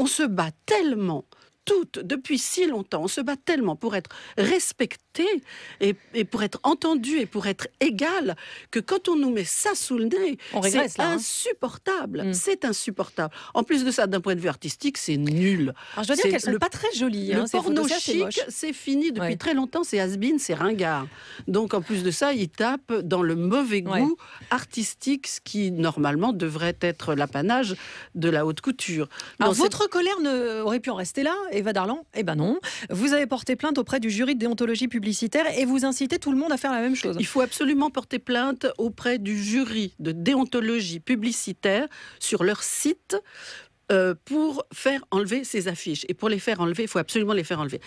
on se bat tellement toutes, depuis si longtemps, on se bat tellement pour être respecté et, pour être entendu et pour être égal que quand on nous met ça sous le nez, c'est hein. insupportable. Mm. C'est insupportable. En plus de ça, d'un point de vue artistique, c'est nul. je dois dire qu'elles sont pas très jolies. le hein, porno chic, c'est fini depuis très longtemps. C'est has c'est ringard. Donc en plus de ça, il tape dans le mauvais goût artistique, ce qui normalement devrait être l'apanage de la haute couture. Alors, votre colère ne aurait pu en rester là. Eva Darlan Eh ben non. Vous avez porté plainte auprès du jury de déontologie publicitaire et vous incitez tout le monde à faire la même chose. Il faut absolument porter plainte auprès du jury de déontologie publicitaire sur leur site euh, pour faire enlever ces affiches. Et pour les faire enlever, il faut absolument les faire enlever.